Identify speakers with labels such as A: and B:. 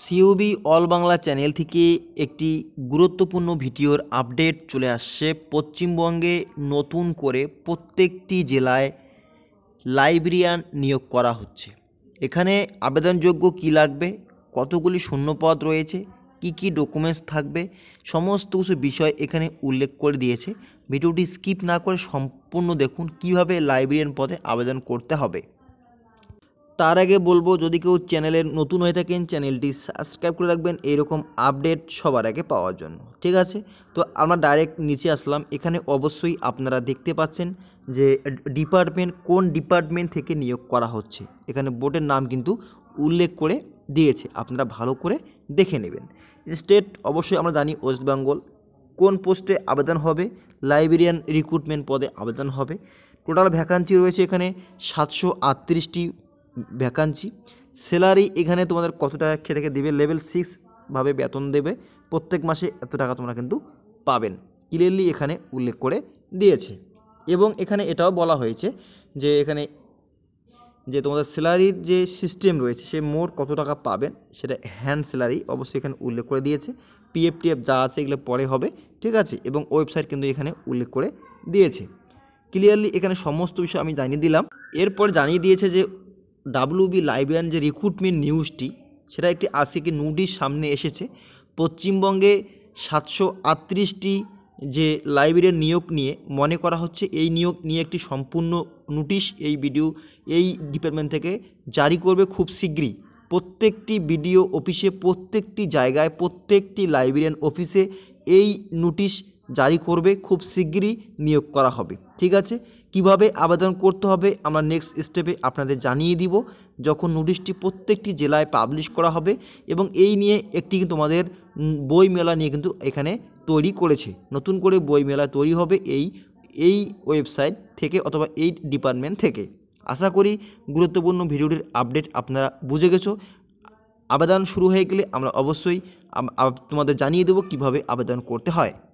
A: COB all Bangla channel থেকে একটি গুরুত্বপূর্ণ ভিডিওর আপডেট চলে আসছে পশ্চিমবঙ্গে নতুন করে প্রত্যেকটি জেলায় লাইব্রেরিয়ান নিয়োগ করা হচ্ছে এখানে আবেদনযোগ্য কি লাগবে কতগুলি শূন্যপদ রয়েছে কি কি ডকুমেন্টস থাকবে সমস্ত কিছু বিষয় এখানে উল্লেখ করে দিয়েছে ভিডিওটি স্কিপ না করে সম্পূর্ণ দেখুন কিভাবে লাইব্রেরিয়ান পদে আবেদন করতে হবে তার আগে বলবো যদি কেউ চ্যানেলে নতুন হয়ে থাকেন চ্যানেলটি সাবস্ক্রাইব করে রাখবেন এরকম আপডেট সবার আগে পাওয়ার জন্য ঠিক আছে তো আমরা ডাইরেক্ট নিচে আসলাম এখানে অবশ্যই আপনারা দেখতে পাচ্ছেন যে ডিপার্টমেন্ট কোন ডিপার্টমেন্ট থেকে নিয়োগ করা হচ্ছে এখানে বোর্ডের নাম কিন্তু উল্লেখ করে দিয়েছে আপনারা ভালো করে দেখে নেবেন স্টেট অবশ্যই আমরা জানি ওয়েস্টবেঙ্গল কোন পোস্টে আবেদন হবে লাইব্রেরিয়ান রিক্রুটমেন্ট পদে আবেদন হবে টোটাল ভ্যাকান্সি রয়েছে এখানে সাতশো আটত্রিশটি ভ্যাকান্সি স্যালারি এখানে তোমাদের কত টাকা থেকে দেবে লেভেল সিক্সভাবে বেতন দেবে প্রত্যেক মাসে এত টাকা তোমরা কিন্তু পাবেন ক্লিয়ারলি এখানে উল্লেখ করে দিয়েছে এবং এখানে এটাও বলা হয়েছে যে এখানে যে তোমাদের স্যালারির যে সিস্টেম রয়েছে সে মোট কত টাকা পাবেন সেটা হ্যান্ড স্যালারি অবশ্যই এখানে উল্লেখ করে দিয়েছে পিএফ টিএফ যা আছে এগুলো পরে হবে ঠিক আছে এবং ওয়েবসাইট কিন্তু এখানে উল্লেখ করে দিয়েছে ক্লিয়ারলি এখানে সমস্ত বিষয় আমি জানিয়ে দিলাম এরপর জানিয়ে দিয়েছে যে ডাব্লিউবি লাইব্রেরিয়ান যে রিক্রুটমেন্ট নিউজটি সেটা একটি আসিকে নুডির সামনে এসেছে পশ্চিমবঙ্গে সাতশো আটত্রিশটি যে লাইব্রেরিয়ান নিয়োগ নিয়ে মনে করা হচ্ছে এই নিয়োগ নিয়ে একটি সম্পূর্ণ নোটিশ এই ভিডিও এই ডিপার্টমেন্ট থেকে জারি করবে খুব শীঘ্রই প্রত্যেকটি বিডিও অফিসে প্রত্যেকটি জায়গায় প্রত্যেকটি লাইব্রেরিয়ান অফিসে এই নোটিশ জারি করবে খুব শীঘ্রই নিয়োগ করা হবে ঠিক আছে কিভাবে আবেদন করতে হবে আমরা নেক্সট স্টেপে আপনাদের জানিয়ে দিব যখন নোটিশটি প্রত্যেকটি জেলায় পাবলিশ করা হবে এবং এই নিয়ে একটি কিন্তু আমাদের বই মেলা নিয়ে কিন্তু এখানে তৈরি করেছে নতুন করে বই মেলা তৈরি হবে এই এই ওয়েবসাইট থেকে অথবা এই ডিপার্টমেন্ট থেকে আশা করি গুরুত্বপূর্ণ ভিডিওটির আপডেট আপনারা বুঝে গেছো আবেদন শুরু হয়ে গেলে আমরা অবশ্যই তোমাদের জানিয়ে দেব কিভাবে আবেদন করতে হয়